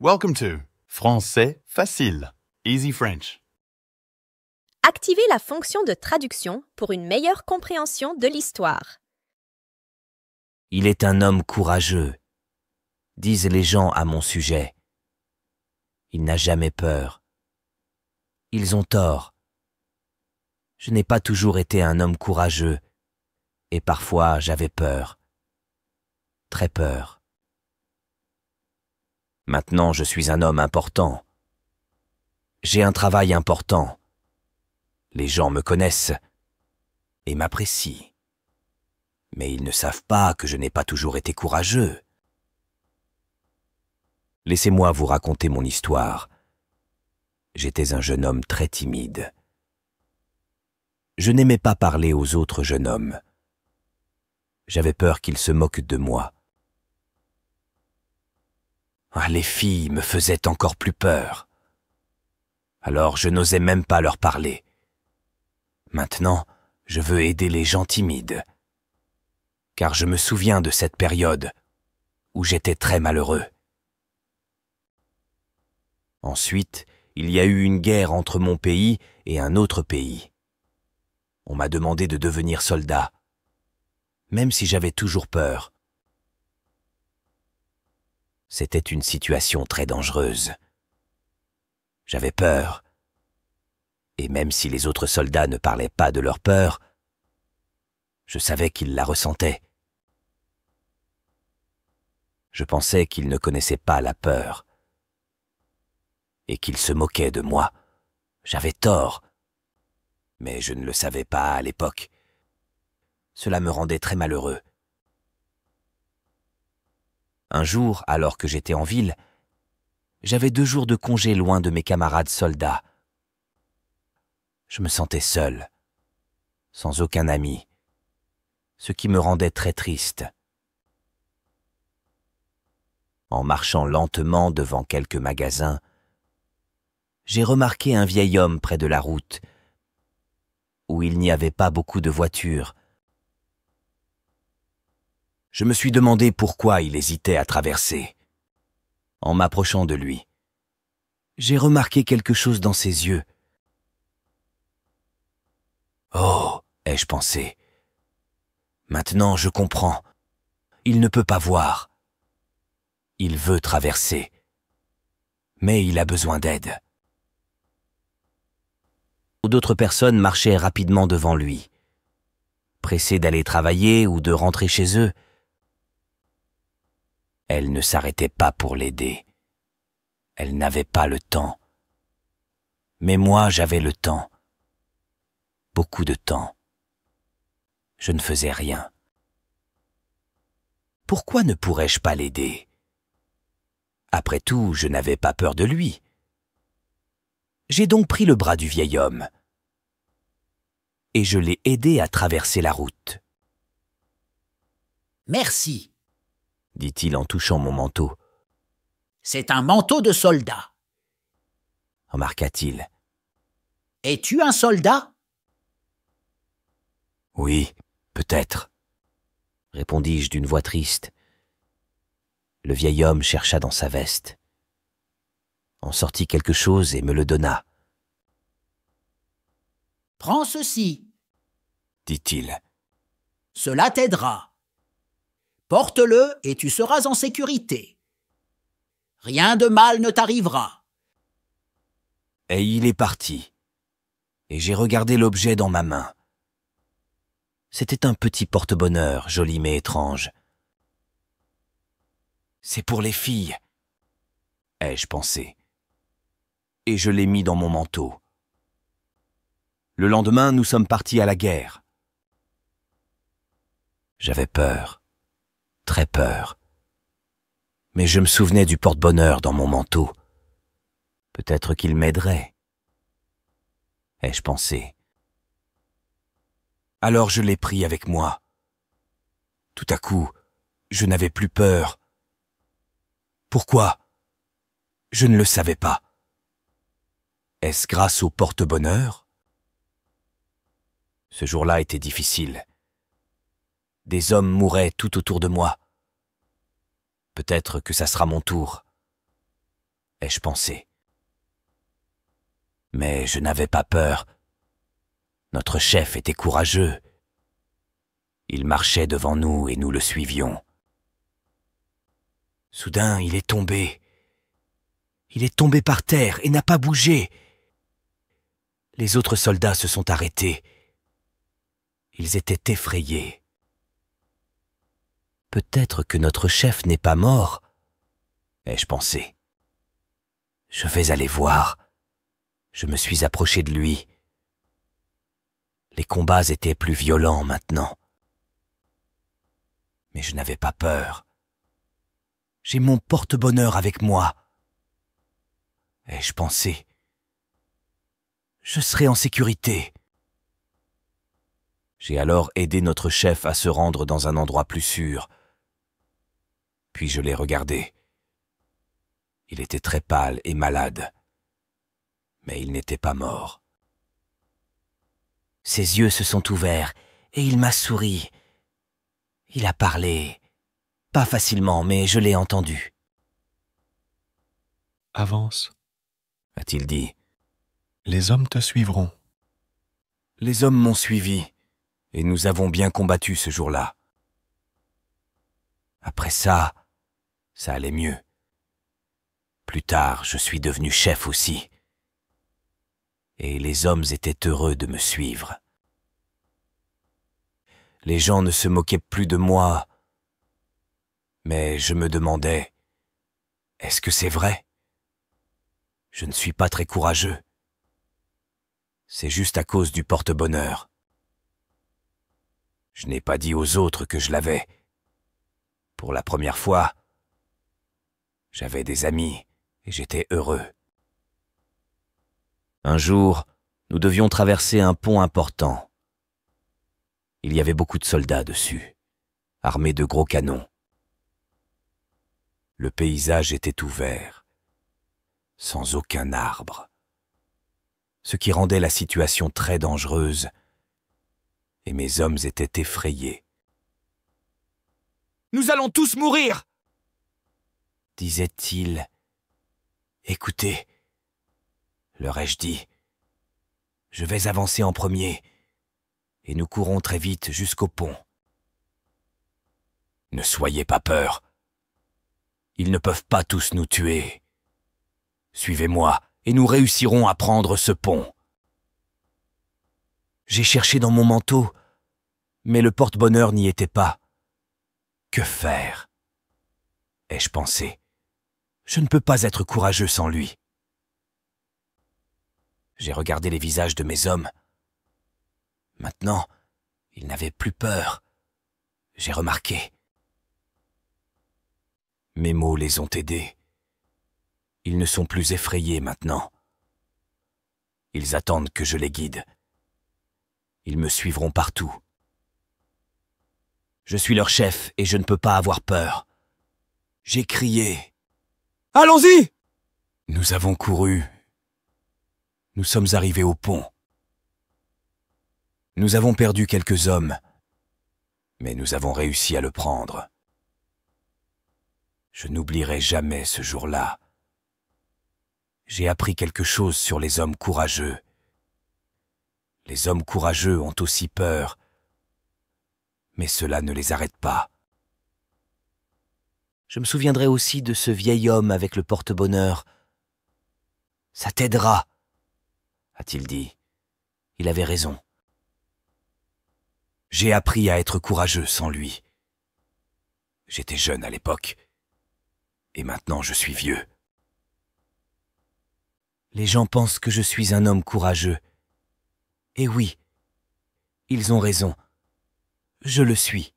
Welcome to Français facile, Easy French. Activez la fonction de traduction pour une meilleure compréhension de l'histoire. Il est un homme courageux, disent les gens à mon sujet. Il n'a jamais peur. Ils ont tort. Je n'ai pas toujours été un homme courageux, et parfois j'avais peur. Très peur. Maintenant je suis un homme important. J'ai un travail important. Les gens me connaissent et m'apprécient. Mais ils ne savent pas que je n'ai pas toujours été courageux. Laissez-moi vous raconter mon histoire. J'étais un jeune homme très timide. Je n'aimais pas parler aux autres jeunes hommes. J'avais peur qu'ils se moquent de moi. Ah, les filles me faisaient encore plus peur. Alors je n'osais même pas leur parler. Maintenant, je veux aider les gens timides. Car je me souviens de cette période où j'étais très malheureux. Ensuite, il y a eu une guerre entre mon pays et un autre pays. On m'a demandé de devenir soldat. Même si j'avais toujours peur, c'était une situation très dangereuse. J'avais peur. Et même si les autres soldats ne parlaient pas de leur peur, je savais qu'ils la ressentaient. Je pensais qu'ils ne connaissaient pas la peur et qu'ils se moquaient de moi. J'avais tort, mais je ne le savais pas à l'époque. Cela me rendait très malheureux. Un jour, alors que j'étais en ville, j'avais deux jours de congé loin de mes camarades soldats. Je me sentais seul, sans aucun ami, ce qui me rendait très triste. En marchant lentement devant quelques magasins, j'ai remarqué un vieil homme près de la route, où il n'y avait pas beaucoup de voitures, je me suis demandé pourquoi il hésitait à traverser. En m'approchant de lui, j'ai remarqué quelque chose dans ses yeux. Oh, ai-je pensé. Maintenant je comprends. Il ne peut pas voir. Il veut traverser. Mais il a besoin d'aide. D'autres personnes marchaient rapidement devant lui. Pressés d'aller travailler ou de rentrer chez eux, elle ne s'arrêtait pas pour l'aider. Elle n'avait pas le temps. Mais moi, j'avais le temps. Beaucoup de temps. Je ne faisais rien. Pourquoi ne pourrais-je pas l'aider Après tout, je n'avais pas peur de lui. J'ai donc pris le bras du vieil homme et je l'ai aidé à traverser la route. Merci, dit-il en touchant mon manteau. C'est un manteau de soldat, remarqua-t-il. Es-tu un soldat Oui, peut-être, répondis-je d'une voix triste. Le vieil homme chercha dans sa veste, en sortit quelque chose et me le donna. Prends ceci, dit-il. Cela t'aidera. Porte-le et tu seras en sécurité. Rien de mal ne t'arrivera. Et il est parti. Et j'ai regardé l'objet dans ma main. C'était un petit porte-bonheur, joli mais étrange. C'est pour les filles, ai-je pensé. Et je l'ai mis dans mon manteau. Le lendemain, nous sommes partis à la guerre. J'avais peur très peur. Mais je me souvenais du porte-bonheur dans mon manteau. Peut-être qu'il m'aiderait, ai-je pensé. Alors je l'ai pris avec moi. Tout à coup, je n'avais plus peur. Pourquoi Je ne le savais pas. Est-ce grâce au porte-bonheur Ce jour-là était difficile. Des hommes mouraient tout autour de moi. Peut-être que ça sera mon tour, ai-je pensé. Mais je n'avais pas peur. Notre chef était courageux. Il marchait devant nous et nous le suivions. Soudain, il est tombé. Il est tombé par terre et n'a pas bougé. Les autres soldats se sont arrêtés. Ils étaient effrayés. Peut-être que notre chef n'est pas mort, ai-je pensé. Je vais aller voir. Je me suis approché de lui. Les combats étaient plus violents maintenant. Mais je n'avais pas peur. J'ai mon porte-bonheur avec moi. Ai-je pensé Je serai en sécurité. J'ai alors aidé notre chef à se rendre dans un endroit plus sûr, puis je l'ai regardé. Il était très pâle et malade, mais il n'était pas mort. Ses yeux se sont ouverts, et il m'a souri. Il a parlé. Pas facilement, mais je l'ai entendu. Avance, a-t-il dit. Les hommes te suivront. Les hommes m'ont suivi, et nous avons bien combattu ce jour-là. Après ça, ça allait mieux. Plus tard, je suis devenu chef aussi. Et les hommes étaient heureux de me suivre. Les gens ne se moquaient plus de moi, mais je me demandais, est-ce que c'est vrai Je ne suis pas très courageux. C'est juste à cause du porte-bonheur. Je n'ai pas dit aux autres que je l'avais. Pour la première fois, j'avais des amis et j'étais heureux. Un jour, nous devions traverser un pont important. Il y avait beaucoup de soldats dessus, armés de gros canons. Le paysage était ouvert, sans aucun arbre, ce qui rendait la situation très dangereuse, et mes hommes étaient effrayés. Nous allons tous mourir disait-il. Écoutez, leur ai-je dit, je vais avancer en premier, et nous courons très vite jusqu'au pont. Ne soyez pas peur. Ils ne peuvent pas tous nous tuer. Suivez-moi, et nous réussirons à prendre ce pont. J'ai cherché dans mon manteau, mais le porte-bonheur n'y était pas. Que faire ai-je pensé je ne peux pas être courageux sans lui. J'ai regardé les visages de mes hommes. Maintenant, ils n'avaient plus peur. J'ai remarqué. Mes mots les ont aidés. Ils ne sont plus effrayés maintenant. Ils attendent que je les guide. Ils me suivront partout. Je suis leur chef et je ne peux pas avoir peur. J'ai crié, Allons-y Nous avons couru. Nous sommes arrivés au pont. Nous avons perdu quelques hommes, mais nous avons réussi à le prendre. Je n'oublierai jamais ce jour-là. J'ai appris quelque chose sur les hommes courageux. Les hommes courageux ont aussi peur, mais cela ne les arrête pas. Je me souviendrai aussi de ce vieil homme avec le porte-bonheur. Ça t'aidera, a-t-il dit. Il avait raison. J'ai appris à être courageux sans lui. J'étais jeune à l'époque, et maintenant je suis vieux. Les gens pensent que je suis un homme courageux. Et oui, ils ont raison. Je le suis.